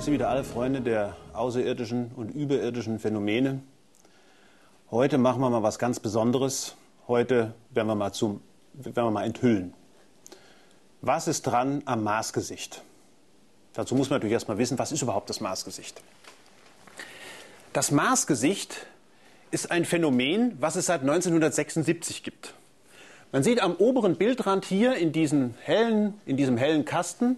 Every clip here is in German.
begrüße wieder alle Freunde der außerirdischen und überirdischen Phänomene. Heute machen wir mal was ganz Besonderes. Heute werden wir mal, zum, werden wir mal enthüllen. Was ist dran am Marsgesicht? Dazu muss man natürlich erstmal wissen, was ist überhaupt das Marsgesicht? Das Marsgesicht ist ein Phänomen, was es seit 1976 gibt. Man sieht am oberen Bildrand hier in, diesen hellen, in diesem hellen Kasten,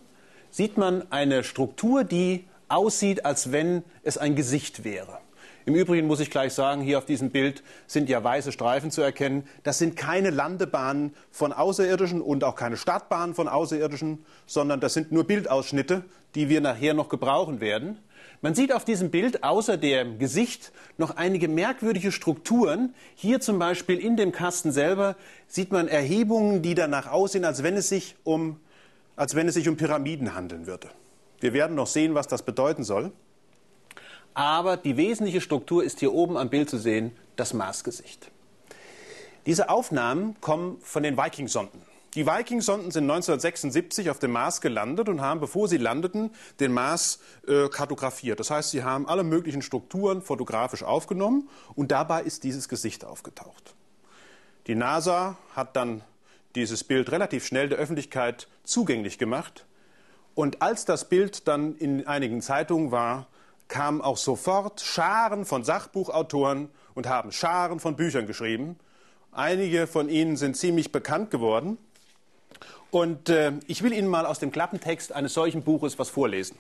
sieht man eine Struktur, die aussieht, als wenn es ein Gesicht wäre. Im Übrigen muss ich gleich sagen, hier auf diesem Bild sind ja weiße Streifen zu erkennen. Das sind keine Landebahnen von Außerirdischen und auch keine Startbahnen von Außerirdischen, sondern das sind nur Bildausschnitte, die wir nachher noch gebrauchen werden. Man sieht auf diesem Bild außer dem Gesicht noch einige merkwürdige Strukturen. Hier zum Beispiel in dem Kasten selber sieht man Erhebungen, die danach aussehen, als wenn es sich um, als wenn es sich um Pyramiden handeln würde. Wir werden noch sehen, was das bedeuten soll. Aber die wesentliche Struktur ist hier oben am Bild zu sehen, das Marsgesicht. Diese Aufnahmen kommen von den Viking-Sonden. Die Viking-Sonden sind 1976 auf dem Mars gelandet und haben, bevor sie landeten, den Mars äh, kartografiert. Das heißt, sie haben alle möglichen Strukturen fotografisch aufgenommen und dabei ist dieses Gesicht aufgetaucht. Die NASA hat dann dieses Bild relativ schnell der Öffentlichkeit zugänglich gemacht und als das Bild dann in einigen Zeitungen war, kamen auch sofort Scharen von Sachbuchautoren und haben Scharen von Büchern geschrieben. Einige von ihnen sind ziemlich bekannt geworden. Und äh, ich will Ihnen mal aus dem Klappentext eines solchen Buches was vorlesen.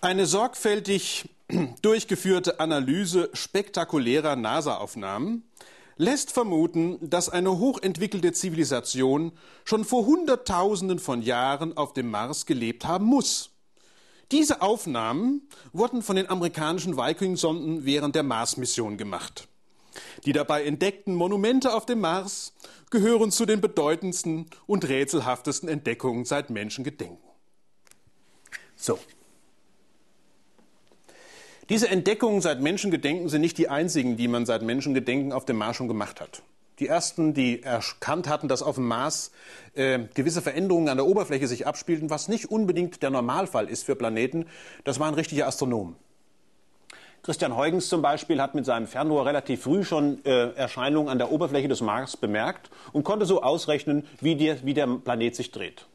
Eine sorgfältig durchgeführte Analyse spektakulärer NASA-Aufnahmen lässt vermuten, dass eine hochentwickelte Zivilisation schon vor Hunderttausenden von Jahren auf dem Mars gelebt haben muss. Diese Aufnahmen wurden von den amerikanischen Viking-Sonden während der Mars-Mission gemacht. Die dabei entdeckten Monumente auf dem Mars gehören zu den bedeutendsten und rätselhaftesten Entdeckungen seit Menschengedenken. So, diese Entdeckungen seit Menschengedenken sind nicht die einzigen, die man seit Menschengedenken auf dem Mars schon gemacht hat. Die ersten, die erkannt hatten, dass auf dem Mars äh, gewisse Veränderungen an der Oberfläche sich abspielten, was nicht unbedingt der Normalfall ist für Planeten, das waren richtige Astronomen. Christian Huygens zum Beispiel hat mit seinem Fernrohr relativ früh schon äh, Erscheinungen an der Oberfläche des Mars bemerkt und konnte so ausrechnen, wie, die, wie der Planet sich dreht.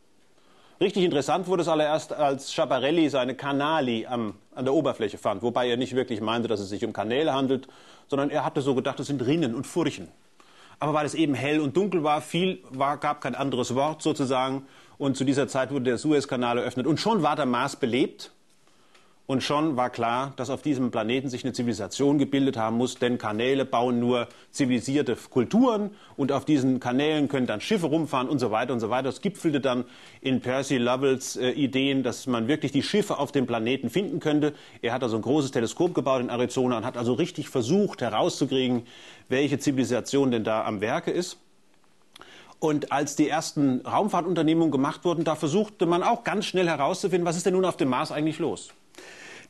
Richtig interessant wurde es allererst, als Schiaparelli seine Kanali am, an der Oberfläche fand, wobei er nicht wirklich meinte, dass es sich um Kanäle handelt, sondern er hatte so gedacht, es sind Rinnen und Furchen. Aber weil es eben hell und dunkel war, viel war, gab kein anderes Wort sozusagen. Und zu dieser Zeit wurde der Suezkanal eröffnet und schon war der Mars belebt. Und schon war klar, dass auf diesem Planeten sich eine Zivilisation gebildet haben muss, denn Kanäle bauen nur zivilisierte Kulturen und auf diesen Kanälen können dann Schiffe rumfahren und so weiter und so weiter. Es gipfelte dann in Percy Lovells äh, Ideen, dass man wirklich die Schiffe auf dem Planeten finden könnte. Er hat also ein großes Teleskop gebaut in Arizona und hat also richtig versucht herauszukriegen, welche Zivilisation denn da am Werke ist. Und als die ersten Raumfahrtunternehmungen gemacht wurden, da versuchte man auch ganz schnell herauszufinden, was ist denn nun auf dem Mars eigentlich los?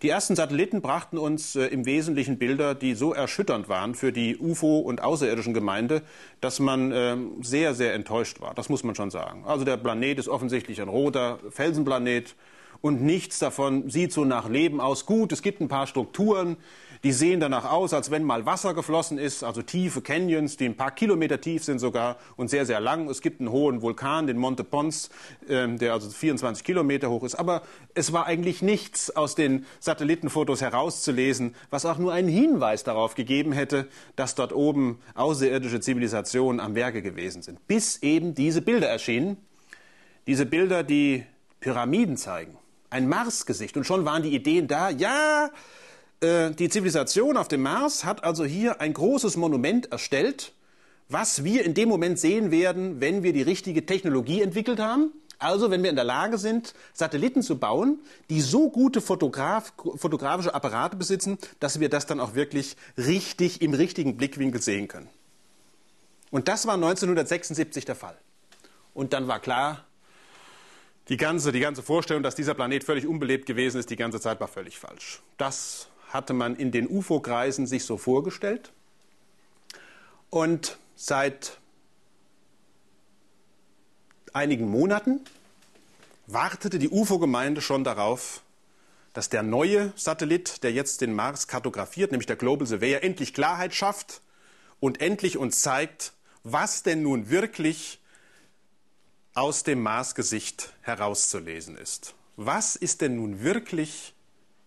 Die ersten Satelliten brachten uns äh, im Wesentlichen Bilder, die so erschütternd waren für die UFO- und außerirdischen Gemeinde, dass man äh, sehr, sehr enttäuscht war. Das muss man schon sagen. Also der Planet ist offensichtlich ein roter Felsenplanet und nichts davon sieht so nach Leben aus. Gut, es gibt ein paar Strukturen, die sehen danach aus, als wenn mal Wasser geflossen ist, also tiefe Canyons, die ein paar Kilometer tief sind sogar und sehr, sehr lang. Es gibt einen hohen Vulkan, den Monte Pons, ähm, der also 24 Kilometer hoch ist. Aber es war eigentlich nichts aus den Satellitenfotos herauszulesen, was auch nur einen Hinweis darauf gegeben hätte, dass dort oben außerirdische Zivilisationen am Werke gewesen sind. Bis eben diese Bilder erschienen. Diese Bilder, die Pyramiden zeigen ein Marsgesicht. Und schon waren die Ideen da, ja, äh, die Zivilisation auf dem Mars hat also hier ein großes Monument erstellt, was wir in dem Moment sehen werden, wenn wir die richtige Technologie entwickelt haben. Also wenn wir in der Lage sind, Satelliten zu bauen, die so gute Fotograf, fotografische Apparate besitzen, dass wir das dann auch wirklich richtig im richtigen Blickwinkel sehen können. Und das war 1976 der Fall. Und dann war klar, die ganze, die ganze Vorstellung, dass dieser Planet völlig unbelebt gewesen ist, die ganze Zeit war völlig falsch. Das hatte man in den UFO-Kreisen sich so vorgestellt. Und seit einigen Monaten wartete die UFO-Gemeinde schon darauf, dass der neue Satellit, der jetzt den Mars kartografiert, nämlich der Global Surveyor, endlich Klarheit schafft und endlich uns zeigt, was denn nun wirklich aus dem Marsgesicht herauszulesen ist. Was ist denn nun wirklich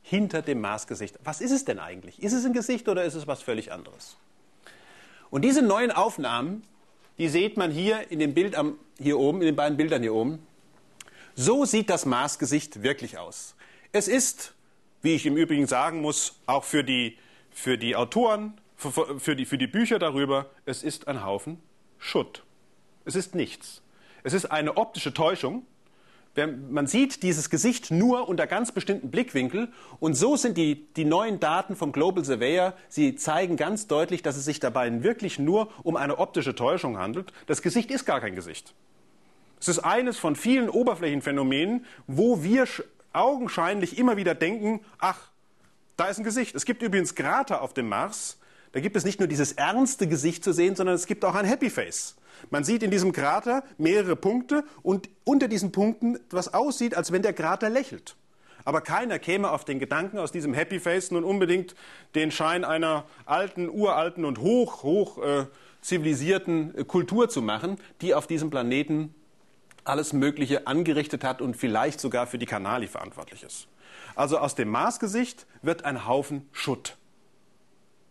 hinter dem Marsgesicht? Was ist es denn eigentlich? Ist es ein Gesicht oder ist es was völlig anderes? Und diese neuen Aufnahmen, die sieht man hier in dem Bild am, hier oben, in den beiden Bildern hier oben. So sieht das Marsgesicht wirklich aus. Es ist, wie ich im Übrigen sagen muss, auch für die, für die Autoren, für, für, die, für die Bücher darüber, es ist ein Haufen Schutt. Es ist nichts. Es ist eine optische Täuschung. Man sieht dieses Gesicht nur unter ganz bestimmten Blickwinkel und so sind die, die neuen Daten vom Global Surveyor, sie zeigen ganz deutlich, dass es sich dabei wirklich nur um eine optische Täuschung handelt. Das Gesicht ist gar kein Gesicht. Es ist eines von vielen Oberflächenphänomenen, wo wir augenscheinlich immer wieder denken, ach, da ist ein Gesicht. Es gibt übrigens Krater auf dem Mars, da gibt es nicht nur dieses ernste Gesicht zu sehen, sondern es gibt auch ein Happy Face. Man sieht in diesem Krater mehrere Punkte und unter diesen Punkten was aussieht, als wenn der Krater lächelt. Aber keiner käme auf den Gedanken, aus diesem Happy Face nun unbedingt den Schein einer alten, uralten und hoch, hoch äh, zivilisierten äh, Kultur zu machen, die auf diesem Planeten alles Mögliche angerichtet hat und vielleicht sogar für die Kanali verantwortlich ist. Also aus dem Marsgesicht wird ein Haufen Schutt.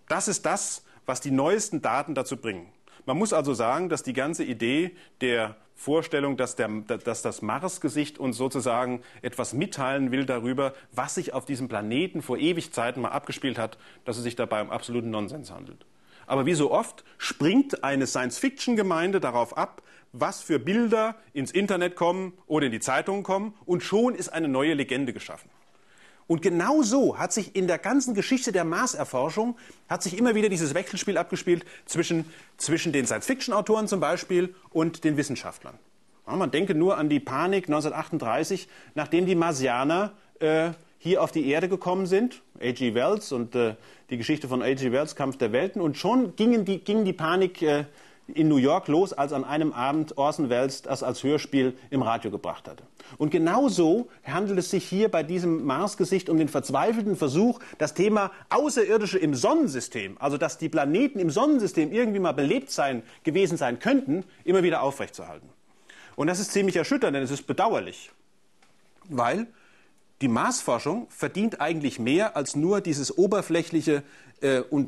Das ist das, was die neuesten Daten dazu bringen. Man muss also sagen, dass die ganze Idee der Vorstellung, dass, der, dass das Marsgesicht uns sozusagen etwas mitteilen will darüber, was sich auf diesem Planeten vor Ewigzeiten mal abgespielt hat, dass es sich dabei um absoluten Nonsens handelt. Aber wie so oft springt eine Science-Fiction-Gemeinde darauf ab, was für Bilder ins Internet kommen oder in die Zeitungen kommen, und schon ist eine neue Legende geschaffen. Und genau so hat sich in der ganzen Geschichte der Marserforschung hat sich immer wieder dieses Wechselspiel abgespielt zwischen, zwischen den Science-Fiction-Autoren zum Beispiel und den Wissenschaftlern. Ja, man denke nur an die Panik 1938, nachdem die Marsianer äh, hier auf die Erde gekommen sind. A.G. Wells und äh, die Geschichte von A.G. Wells, Kampf der Welten. Und schon gingen die, ging die Panik äh, in New York los, als an einem Abend Orson Welles das als Hörspiel im Radio gebracht hatte. Und genauso handelt es sich hier bei diesem Marsgesicht um den verzweifelten Versuch, das Thema Außerirdische im Sonnensystem, also dass die Planeten im Sonnensystem irgendwie mal belebt sein, gewesen sein könnten, immer wieder aufrechtzuerhalten. Und das ist ziemlich erschütternd, denn es ist bedauerlich, weil die Marsforschung verdient eigentlich mehr als nur dieses oberflächliche äh, und